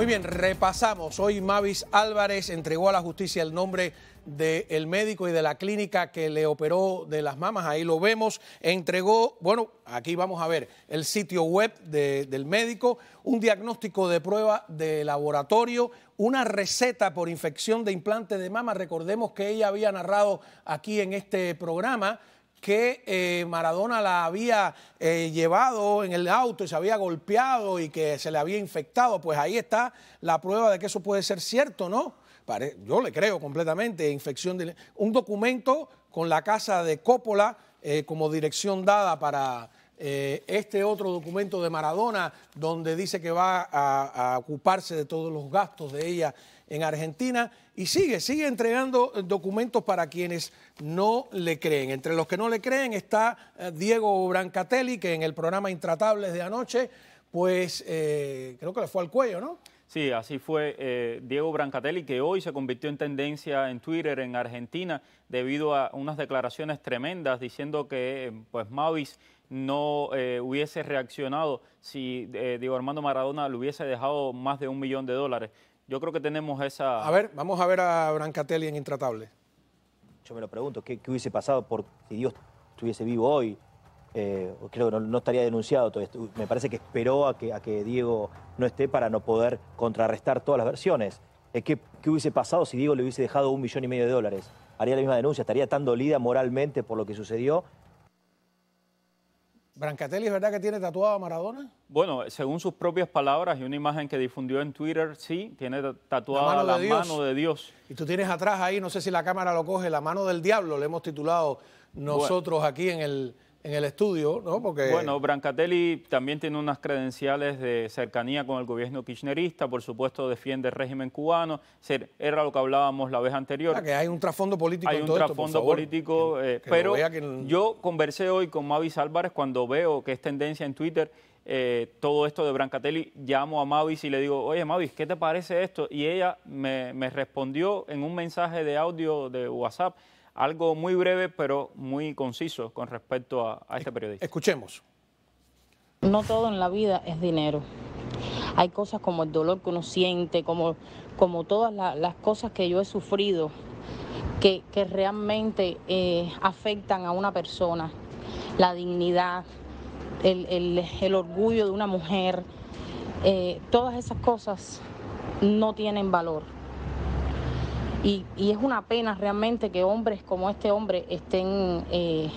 Muy bien, repasamos. Hoy Mavis Álvarez entregó a la justicia el nombre del médico y de la clínica que le operó de las mamas. Ahí lo vemos. Entregó, bueno, aquí vamos a ver el sitio web del médico, un diagnóstico de prueba de laboratorio, una receta por infección de implante de mama. Recordemos que ella había narrado aquí en este programa que eh, Maradona la había eh, llevado en el auto y se había golpeado y que se le había infectado. Pues ahí está la prueba de que eso puede ser cierto, ¿no? Yo le creo completamente, infección de... Un documento con la casa de Coppola eh, como dirección dada para eh, este otro documento de Maradona, donde dice que va a, ocuparse de todos los gastos de ella en Argentina, y sigue, sigue entregando eh, documentos para quienes no le creen. Entre los que no le creen está eh, Diego Brancatelli, que en el programa Intratables de anoche, pues creo que le fue al cuello, ¿no? Sí, así fue Diego Brancatelli, que hoy se convirtió en tendencia en Twitter en Argentina debido a unas declaraciones tremendas diciendo que pues Mavis no eh, hubiese reaccionado si eh, Diego Armando Maradona le hubiese dejado más de un millón de dólares. Yo creo que tenemos esa... A ver, vamos a ver a Brancatelli en Intratable. Yo me lo pregunto, ¿qué, hubiese pasado por, si Dios estuviese vivo hoy? Eh, creo que no, estaría denunciado todo esto. Me parece que esperó a que, a que Diego no esté para no poder contrarrestar todas las versiones. ¿Qué hubiese pasado si Diego le hubiese dejado un millón y medio de dólares? ¿Haría la misma denuncia? ¿Estaría tan dolida moralmente por lo que sucedió? Brancatelli verdad que tiene tatuado a Maradona. Bueno, según sus propias palabras y una imagen que difundió en Twitter, sí, tiene tatuada la, mano, de Dios. Y tú tienes atrás ahí, no sé si la cámara lo coge, la mano del diablo, le hemos titulado nosotros aquí en el, en el estudio, ¿no? Bueno, Brancatelli también tiene unas credenciales de cercanía con el gobierno kirchnerista, por supuesto defiende el régimen cubano, era lo que hablábamos la vez anterior. que hay un trasfondo político. Hay un todo trasfondo político, eh, pero yo conversé hoy con Mavis Álvarez cuando veo que es tendencia en Twitter eh, todo esto de Brancatelli, llamo a Mavis y le digo, oye Mavis, ¿qué te parece esto? Y ella me respondió en un mensaje de audio de WhatsApp algo muy breve pero muy conciso con respecto a, este periodista. Escuchemos. No todo en la vida es dinero. Hay cosas como el dolor que uno siente, como, como todas las cosas que yo he sufrido, que, realmente eh, afectan a una persona. La dignidad, el, orgullo de una mujer, eh, todas esas cosas no tienen valor. Y, es una pena realmente que hombres como este hombre estén eh,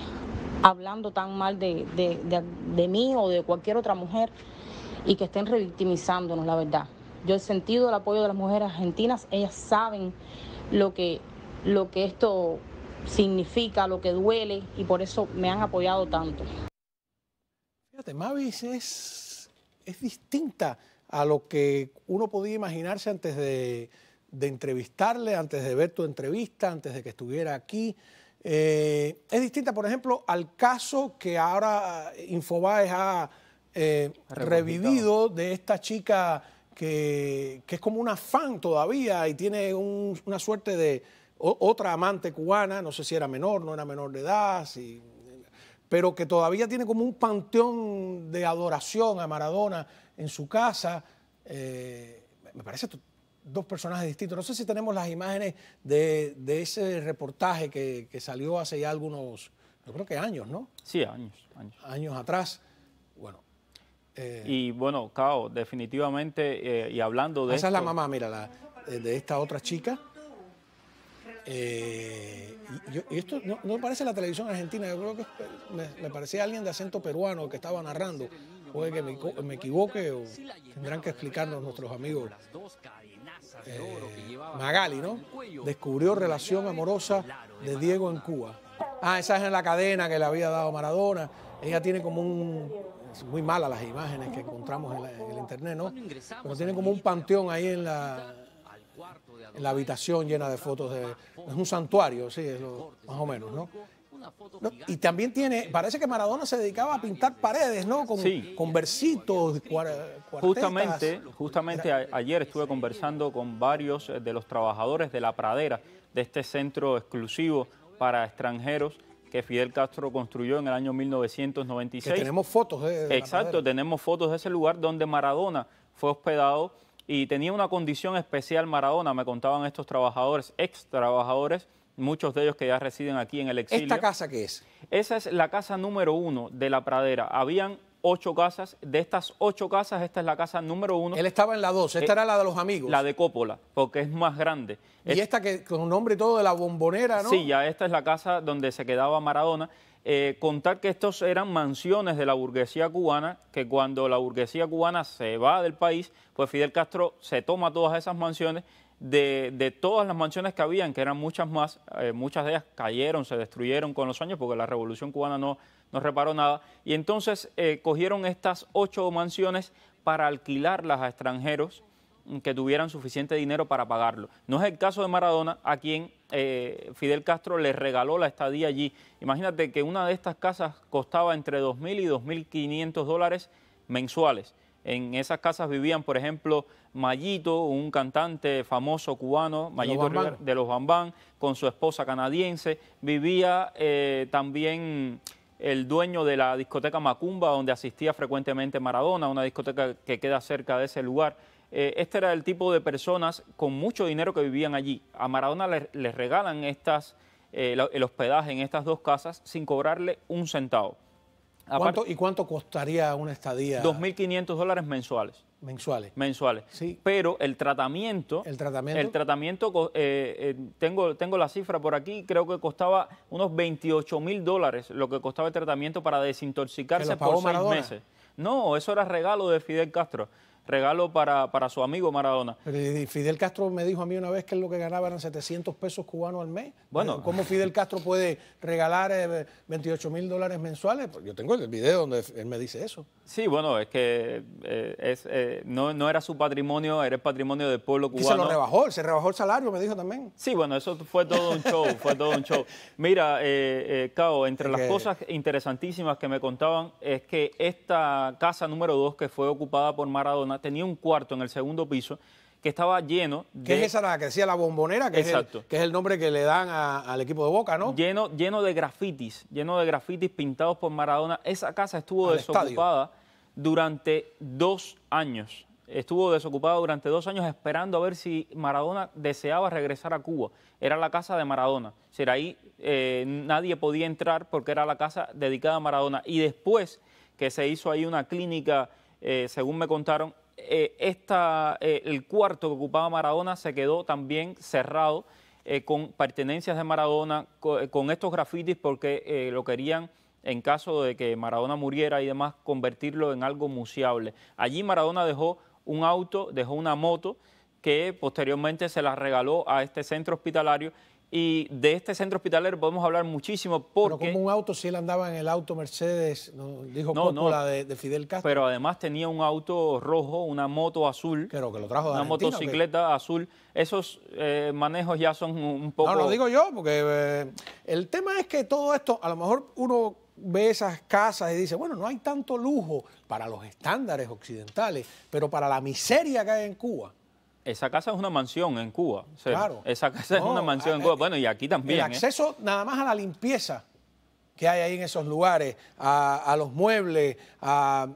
hablando tan mal de, mí o de cualquier otra mujer y que estén revictimizándonos, la verdad. Yo he sentido el apoyo de las mujeres argentinas, ellas saben lo que, lo que esto significa, lo que duele y por eso me han apoyado tanto. Fíjate, Mavis es, es distinta a lo que uno podía imaginarse antes de, de entrevistarle, antes de ver tu entrevista, antes de que estuviera aquí. Eh, es distinta, por ejemplo, al caso que ahora eh, Infobae ha eh, revivido de esta chica que, es como una fan todavía y tiene una suerte de otra amante cubana, no sé si era menor, no era menor de edad, pero que todavía tiene como un panteón de adoración a Maradona en su casa. me parece dos personajes distintos. No sé si tenemos las imágenes de, ese reportaje que, salió hace ya algunos, yo creo que años, ¿no? Sí, años. Años, años atrás. Bueno. Eh, y bueno, Cao, definitivamente, eh, y hablando de... Ah, esa es la mamá, mira, eh, de esta otra chica. y, esto no, parece la televisión argentina, yo creo que me, parecía alguien de acento peruano que estaba narrando. Puede que me, me equivoque o tendrán que explicarnos nuestros amigos Magali, ¿no? Descubrió relación amorosa de Diego en Cuba. Ah, esa es en la cadena que le había dado Maradona. Ella tiene como un... muy malas las imágenes que encontramos en, el internet, ¿no? Como tiene como un panteón ahí en la, la habitación llena de fotos. De, es un santuario, sí, más o menos, ¿no? y también tiene, parece que Maradona se dedicaba a pintar paredes, ¿no? Con, sí. con versitos, Justamente, justamente ayer estuve conversando con varios eh, de los trabajadores de la pradera de este centro exclusivo para extranjeros que Fidel Castro construyó en el año 1996. tenemos fotos de, Exacto, tenemos fotos de ese lugar donde Maradona fue hospedado y tenía una condición especial Maradona, me contaban estos trabajadores, ex trabajadores, muchos de ellos que ya residen aquí en el exilio. ¿Esta casa qué es? Esa es la casa número uno de La Pradera. Habían ocho casas. De estas ocho casas, esta es la casa número uno. Él estaba en la dos, esta eh, era la de los amigos. La de Coppola, porque es más grande. Y esta que con nombre y todo de la bombonera, ¿no? Sí, ya esta es la casa donde se quedaba Maradona. Eh, contar que estos eran mansiones de la burguesía cubana, que cuando la burguesía cubana se va del país, pues Fidel Castro se toma todas esas mansiones de, todas las mansiones que habían, que eran muchas más, eh, muchas de ellas cayeron, se destruyeron con los años porque la revolución cubana no, no reparó nada. Y entonces eh, cogieron estas ocho mansiones para alquilarlas a extranjeros mm, que tuvieran suficiente dinero para pagarlo. No es el caso de Maradona, a quien eh, Fidel Castro le regaló la estadía allí. Imagínate que una de estas casas costaba entre 2.000 y 2.500 dólares mensuales. En esas casas vivían, por ejemplo, Mayito, un cantante famoso cubano, Mayito Rivera de los Bambán, con su esposa canadiense. Vivía eh, también el dueño de la discoteca Macumba, donde asistía frecuentemente Maradona, una discoteca que queda cerca de ese lugar. Eh, este era el tipo de personas con mucho dinero que vivían allí. A Maradona le, les regalan estas, eh, el hospedaje en estas dos casas sin cobrarle un centavo. ¿Y cuánto costaría una estadía? 2.500 dólares mensuales. Mensuales. Mensuales. Sí. Pero el tratamiento. El tratamiento. El tratamiento, eh, eh, tengo, tengo la cifra por aquí, creo que costaba unos 28 mil dólares lo que costaba el tratamiento para desintoxicarse por seis meses. No, eso era regalo de Fidel Castro regalo para, para su amigo Maradona. Fidel Castro me dijo a mí una vez que lo que ganaba eran 700 pesos cubanos al mes. Bueno. ¿Cómo Fidel Castro puede regalar 28 eh, mil dólares mensuales? Pues yo tengo el video donde él me dice eso. Sí, bueno, es que eh, es, eh, no, no, era su patrimonio, era el patrimonio del pueblo cubano. Y se lo rebajó, se rebajó el salario, me dijo también. Sí, bueno, eso fue todo un show, fue todo un show. Mira, Cao, entre las cosas interesantísimas que me contaban es que esta casa número 2 que fue ocupada por Maradona tenía un cuarto en el segundo piso que estaba lleno de... ¿Qué es esa la que decía la bombonera? Que Exacto. Es el, que es el nombre que le dan al equipo de Boca, ¿no? Lleno, lleno de grafitis, lleno de grafitis pintados por Maradona. Esa casa estuvo desocupada durante dos años. Estuvo desocupada durante dos años esperando a ver si Maradona deseaba regresar a Cuba. Era la casa de Maradona. O ahí eh, nadie podía entrar porque era la casa dedicada a Maradona. Y después que se hizo ahí una clínica, eh, según me contaron, eh, eh, el cuarto que ocupaba Maradona se quedó también cerrado eh, con pertenencias de Maradona, con, con estos grafitis porque lo querían en caso de que Maradona muriera y demás, convertirlo en algo museable. Allí Maradona dejó un auto, dejó una moto que posteriormente se la regaló a este centro hospitalario y de este centro hospitalario podemos hablar muchísimo porque... Pero como un auto, si él andaba en el auto Mercedes, dijo no, de, Fidel Castro. Pero además tenía un auto rojo, una moto azul. Creo que lo trajo de Una motocicleta azul. Esos eh, manejos ya son un poco... No, lo digo yo, porque eh, el tema es que todo esto, a lo mejor uno ve esas casas y dice, bueno, no hay tanto lujo para los estándares occidentales, pero para la miseria que hay en Cuba, esa casa es una mansión en Cuba. claro. Esa casa es una mansión en eh, Cuba. Eh, bueno, y aquí también. El ¿eh? acceso nada más a la limpieza que hay ahí en esos lugares, a, los muebles, a...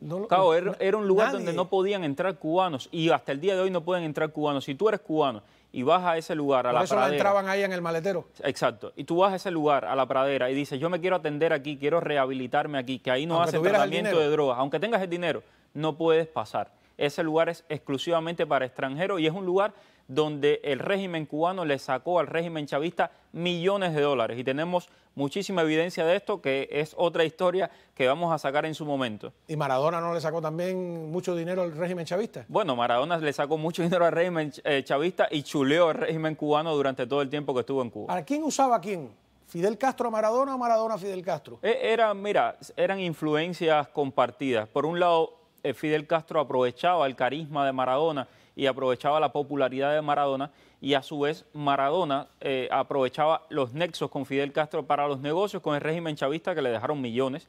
No, claro, era, un lugar donde no podían entrar cubanos y hasta el día de hoy no pueden entrar cubanos. Si tú eres cubano y vas a ese lugar, a Por la eso pradera... entraban ahí en el maletero. Exacto. Y tú vas a ese lugar, a la pradera, y dices, yo me quiero atender aquí, quiero rehabilitarme aquí, que ahí no hace tratamiento de drogas. Aunque tengas el dinero, no puedes pasar. Ese lugar es exclusivamente para extranjeros y es un lugar donde el régimen cubano le sacó al régimen chavista millones de dólares. Y tenemos muchísima evidencia de esto, que es otra historia que vamos a sacar en su momento. ¿Y Maradona no le sacó también mucho dinero al régimen chavista? Bueno, Maradona le sacó mucho dinero al régimen eh, chavista y chuleó al régimen cubano durante todo el tiempo que estuvo en Cuba. ¿A quién usaba quién? ¿Fidel Castro a Maradona o Maradona a Fidel Castro? Eh, era, mira, eran influencias compartidas. Por un lado, eh, Fidel Castro aprovechaba el carisma de Maradona y aprovechaba la popularidad de Maradona y a su vez Maradona eh, aprovechaba los nexos con Fidel Castro para los negocios con el régimen chavista que le dejaron millones,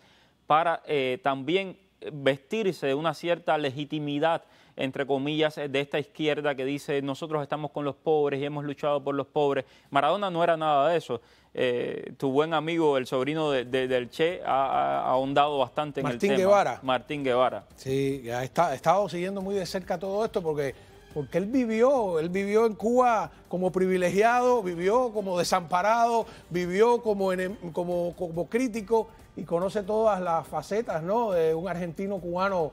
para eh, también vestirse de una cierta legitimidad entre comillas, eh, de esta izquierda que dice nosotros estamos con los pobres y hemos luchado por los pobres. Maradona no era nada de eso. Eh, tu buen amigo, el sobrino del Che, ha, ahondado bastante en el tema. Martín Guevara. Sí, ha, estado siguiendo muy de cerca todo esto porque porque él vivió, él vivió en Cuba como privilegiado, vivió como desamparado, vivió como, como, como crítico y conoce todas las facetas ¿no? de un argentino cubano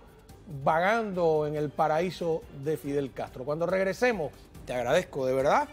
vagando en el paraíso de Fidel Castro. Cuando regresemos, te agradezco de verdad